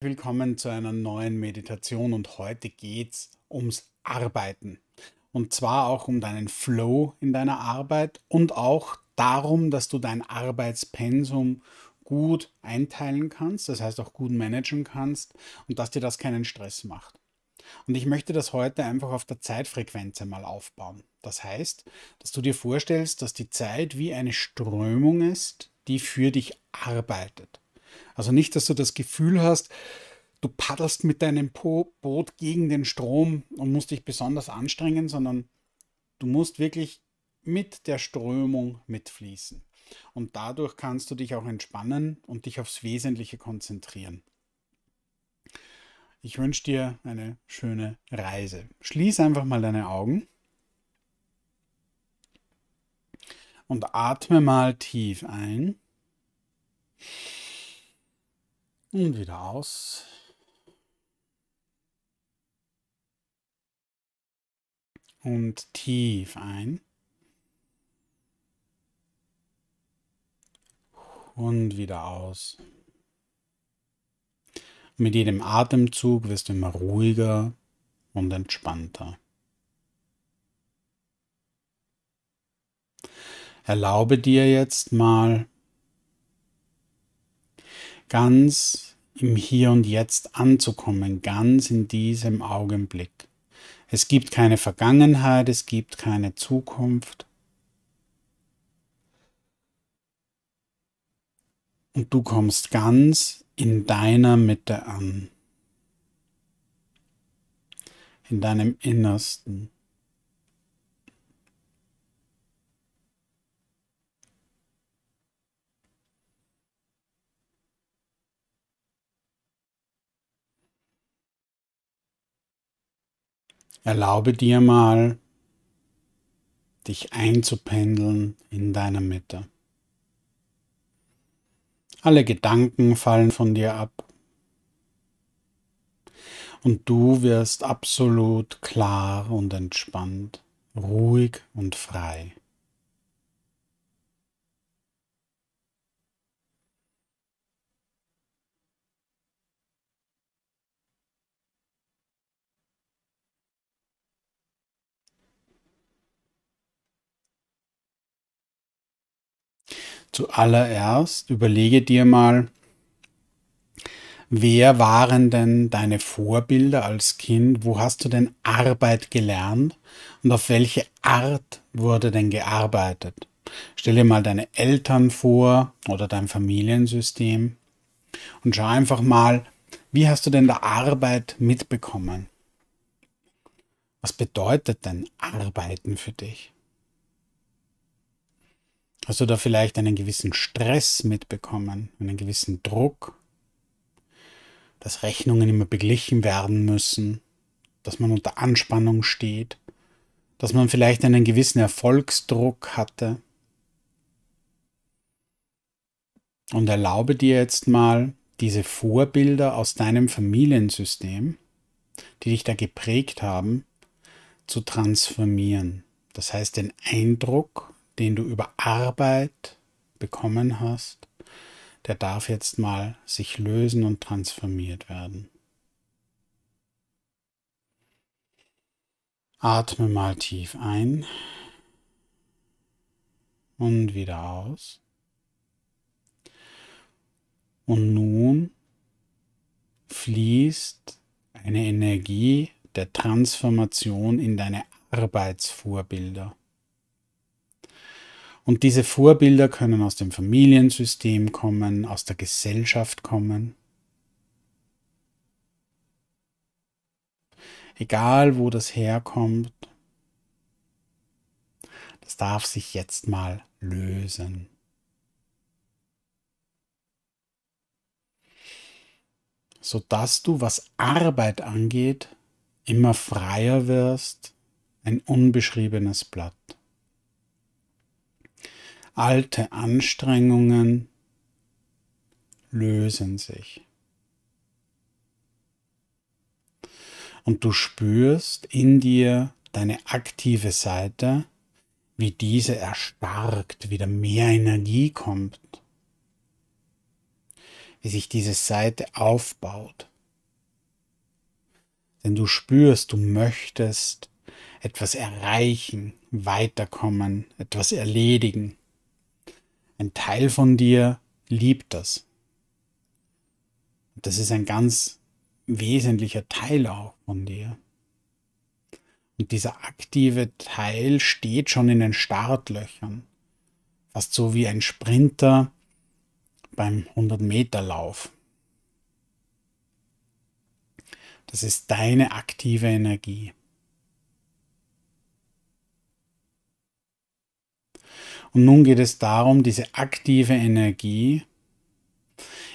Willkommen zu einer neuen Meditation und heute geht es ums Arbeiten. Und zwar auch um deinen Flow in deiner Arbeit und auch darum, dass du dein Arbeitspensum gut einteilen kannst, das heißt auch gut managen kannst und dass dir das keinen Stress macht. Und ich möchte das heute einfach auf der Zeitfrequenz einmal aufbauen. Das heißt, dass du dir vorstellst, dass die Zeit wie eine Strömung ist, die für dich arbeitet. Also nicht, dass du das Gefühl hast, du paddelst mit deinem po Boot gegen den Strom und musst dich besonders anstrengen, sondern du musst wirklich mit der Strömung mitfließen. Und dadurch kannst du dich auch entspannen und dich aufs Wesentliche konzentrieren. Ich wünsche dir eine schöne Reise. Schließ einfach mal deine Augen und atme mal tief ein. Und wieder aus. Und tief ein. Und wieder aus. Mit jedem Atemzug wirst du immer ruhiger und entspannter. Erlaube dir jetzt mal ganz im Hier und Jetzt anzukommen, ganz in diesem Augenblick. Es gibt keine Vergangenheit, es gibt keine Zukunft. Und du kommst ganz in deiner Mitte an, in deinem Innersten. Erlaube dir mal, dich einzupendeln in deiner Mitte. Alle Gedanken fallen von dir ab und du wirst absolut klar und entspannt, ruhig und frei. Zuallererst überlege dir mal, wer waren denn deine Vorbilder als Kind? Wo hast du denn Arbeit gelernt? Und auf welche Art wurde denn gearbeitet? Stell dir mal deine Eltern vor oder dein Familiensystem und schau einfach mal, wie hast du denn da Arbeit mitbekommen? Was bedeutet denn Arbeiten für dich? Hast du da vielleicht einen gewissen Stress mitbekommen, einen gewissen Druck, dass Rechnungen immer beglichen werden müssen, dass man unter Anspannung steht, dass man vielleicht einen gewissen Erfolgsdruck hatte? Und erlaube dir jetzt mal diese Vorbilder aus deinem Familiensystem, die dich da geprägt haben, zu transformieren. Das heißt, den Eindruck den du über Arbeit bekommen hast, der darf jetzt mal sich lösen und transformiert werden. Atme mal tief ein und wieder aus. Und nun fließt eine Energie der Transformation in deine Arbeitsvorbilder. Und diese Vorbilder können aus dem Familiensystem kommen, aus der Gesellschaft kommen. Egal, wo das herkommt, das darf sich jetzt mal lösen. sodass du, was Arbeit angeht, immer freier wirst, ein unbeschriebenes Blatt. Alte Anstrengungen lösen sich. Und du spürst in dir deine aktive Seite, wie diese erstarkt, wieder mehr Energie kommt, wie sich diese Seite aufbaut. Denn du spürst, du möchtest etwas erreichen, weiterkommen, etwas erledigen. Ein Teil von dir liebt das. Das ist ein ganz wesentlicher Teil auch von dir. Und dieser aktive Teil steht schon in den Startlöchern. Fast so wie ein Sprinter beim 100-Meter-Lauf. Das ist deine aktive Energie. Und nun geht es darum, diese aktive Energie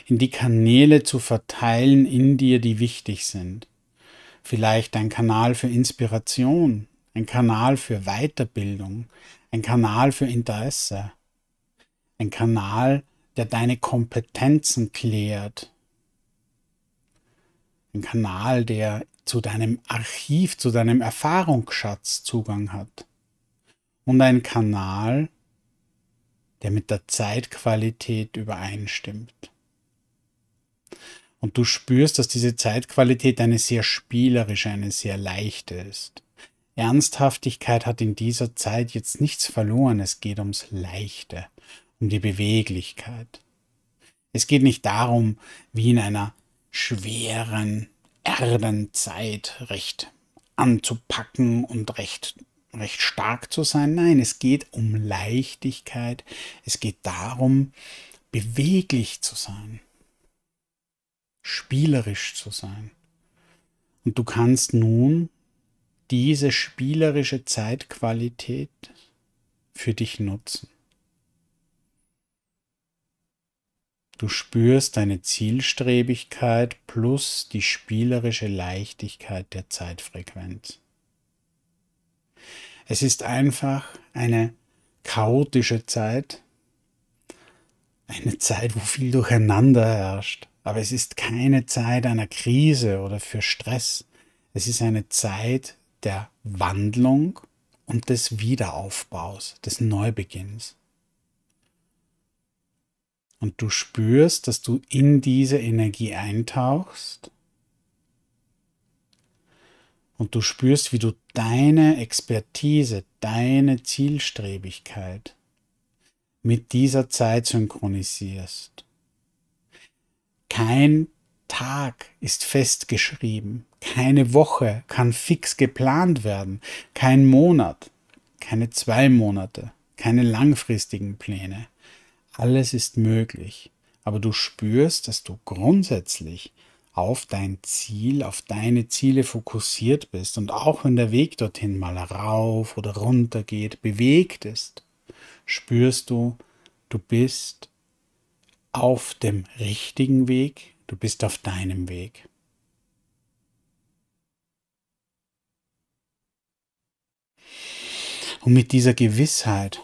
in die Kanäle zu verteilen in dir, die wichtig sind. Vielleicht ein Kanal für Inspiration, ein Kanal für Weiterbildung, ein Kanal für Interesse, ein Kanal, der deine Kompetenzen klärt, ein Kanal, der zu deinem Archiv, zu deinem Erfahrungsschatz Zugang hat und ein Kanal, der mit der Zeitqualität übereinstimmt. Und du spürst, dass diese Zeitqualität eine sehr spielerische, eine sehr leichte ist. Ernsthaftigkeit hat in dieser Zeit jetzt nichts verloren, es geht ums Leichte, um die Beweglichkeit. Es geht nicht darum, wie in einer schweren Erdenzeit recht anzupacken und recht recht stark zu sein. Nein, es geht um Leichtigkeit. Es geht darum, beweglich zu sein, spielerisch zu sein. Und du kannst nun diese spielerische Zeitqualität für dich nutzen. Du spürst deine Zielstrebigkeit plus die spielerische Leichtigkeit der Zeitfrequenz. Es ist einfach eine chaotische Zeit, eine Zeit, wo viel Durcheinander herrscht. Aber es ist keine Zeit einer Krise oder für Stress. Es ist eine Zeit der Wandlung und des Wiederaufbaus, des Neubeginns. Und du spürst, dass du in diese Energie eintauchst und du spürst, wie du deine Expertise, deine Zielstrebigkeit mit dieser Zeit synchronisierst. Kein Tag ist festgeschrieben, keine Woche kann fix geplant werden, kein Monat, keine zwei Monate, keine langfristigen Pläne. Alles ist möglich, aber du spürst, dass du grundsätzlich auf dein Ziel, auf deine Ziele fokussiert bist und auch wenn der Weg dorthin mal rauf oder runter geht, bewegt ist, spürst du, du bist auf dem richtigen Weg, du bist auf deinem Weg. Und mit dieser Gewissheit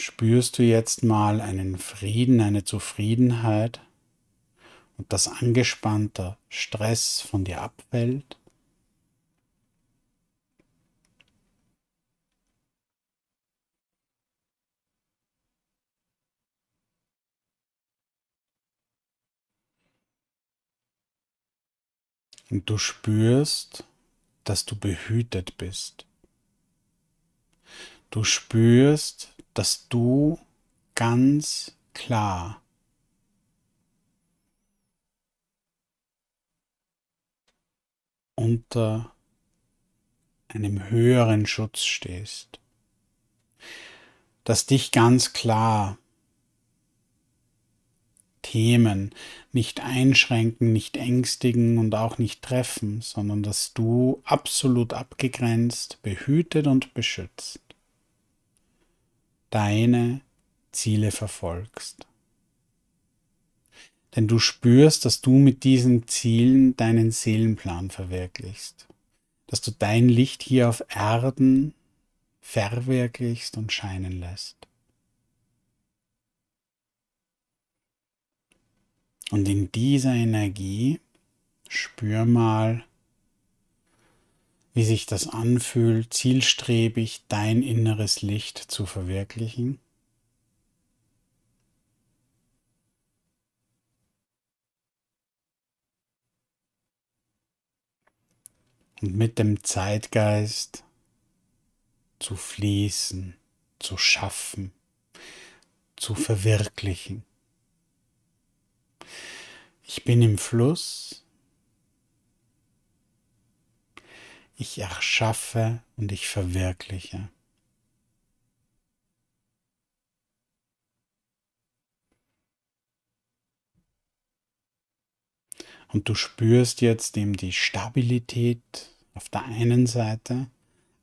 spürst du jetzt mal einen Frieden, eine Zufriedenheit und das angespannte Stress von dir abfällt? Und du spürst, dass du behütet bist. Du spürst, dass du ganz klar unter einem höheren Schutz stehst, dass dich ganz klar Themen nicht einschränken, nicht ängstigen und auch nicht treffen, sondern dass du absolut abgegrenzt, behütet und beschützt deine Ziele verfolgst. Denn du spürst, dass du mit diesen Zielen deinen Seelenplan verwirklichst, dass du dein Licht hier auf Erden verwirklichst und scheinen lässt. Und in dieser Energie spür mal, wie sich das anfühlt, zielstrebig dein inneres Licht zu verwirklichen? Und mit dem Zeitgeist zu fließen, zu schaffen, zu verwirklichen. Ich bin im Fluss Ich erschaffe und ich verwirkliche. Und du spürst jetzt eben die Stabilität auf der einen Seite,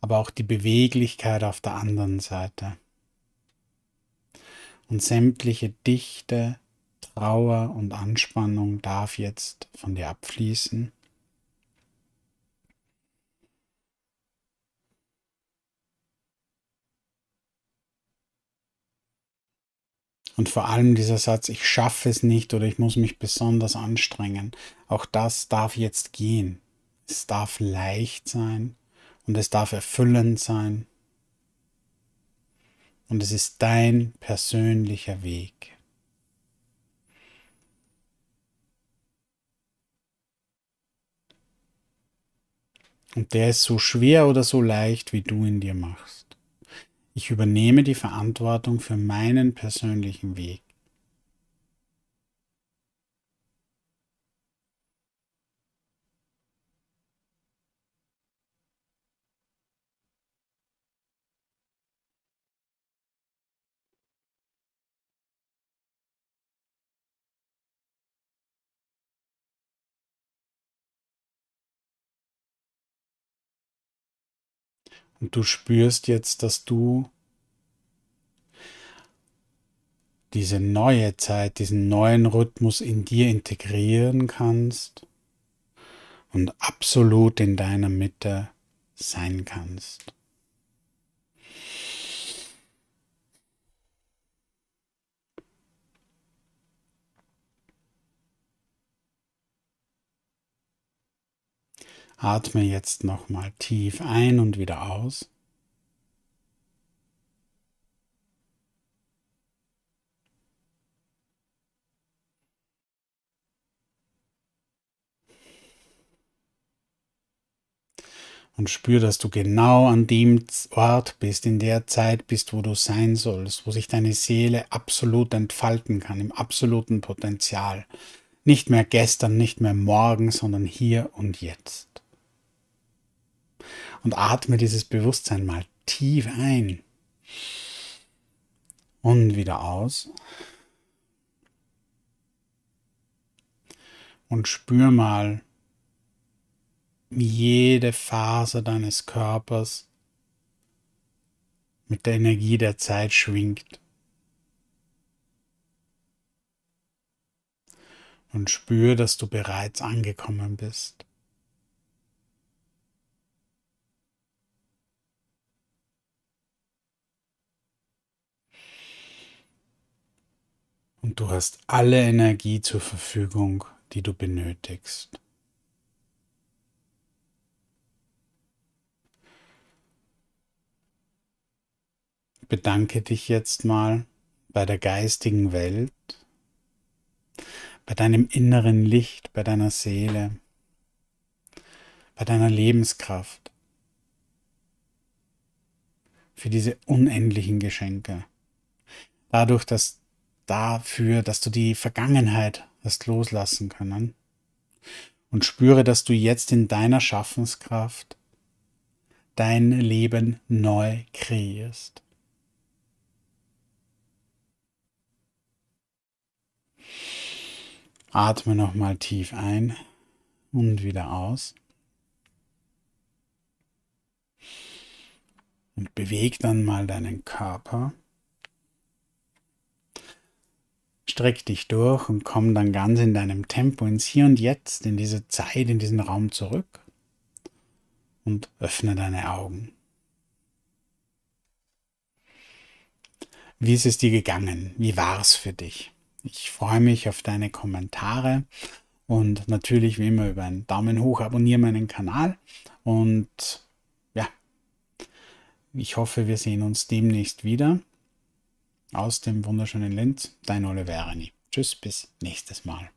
aber auch die Beweglichkeit auf der anderen Seite. Und sämtliche Dichte, Trauer und Anspannung darf jetzt von dir abfließen. Und vor allem dieser Satz, ich schaffe es nicht oder ich muss mich besonders anstrengen. Auch das darf jetzt gehen. Es darf leicht sein und es darf erfüllend sein. Und es ist dein persönlicher Weg. Und der ist so schwer oder so leicht, wie du ihn dir machst. Ich übernehme die Verantwortung für meinen persönlichen Weg. Und du spürst jetzt, dass du diese neue Zeit, diesen neuen Rhythmus in dir integrieren kannst und absolut in deiner Mitte sein kannst. Atme jetzt nochmal tief ein und wieder aus. und spür, dass du genau an dem Ort bist, in der Zeit bist, wo du sein sollst, wo sich deine Seele absolut entfalten kann, im absoluten Potenzial. Nicht mehr gestern, nicht mehr morgen, sondern hier und jetzt und atme dieses Bewusstsein mal tief ein und wieder aus. Und spür mal wie jede Phase deines Körpers mit der Energie der Zeit schwingt. Und spür, dass du bereits angekommen bist. und du hast alle Energie zur Verfügung, die du benötigst. Bedanke dich jetzt mal bei der geistigen Welt, bei deinem inneren Licht, bei deiner Seele, bei deiner Lebenskraft, für diese unendlichen Geschenke. Dadurch, dass dafür, dass du die Vergangenheit hast loslassen können. Und spüre, dass du jetzt in deiner Schaffenskraft dein Leben neu kreierst. Atme nochmal tief ein und wieder aus. Und beweg dann mal deinen Körper. Streck dich durch und komm dann ganz in deinem Tempo ins Hier und Jetzt, in diese Zeit, in diesen Raum zurück und öffne deine Augen. Wie ist es dir gegangen? Wie war es für dich? Ich freue mich auf deine Kommentare und natürlich wie immer über einen Daumen hoch, abonniere meinen Kanal und ja, ich hoffe, wir sehen uns demnächst wieder aus dem wunderschönen Linz, dein Oliverini. Tschüss, bis nächstes Mal.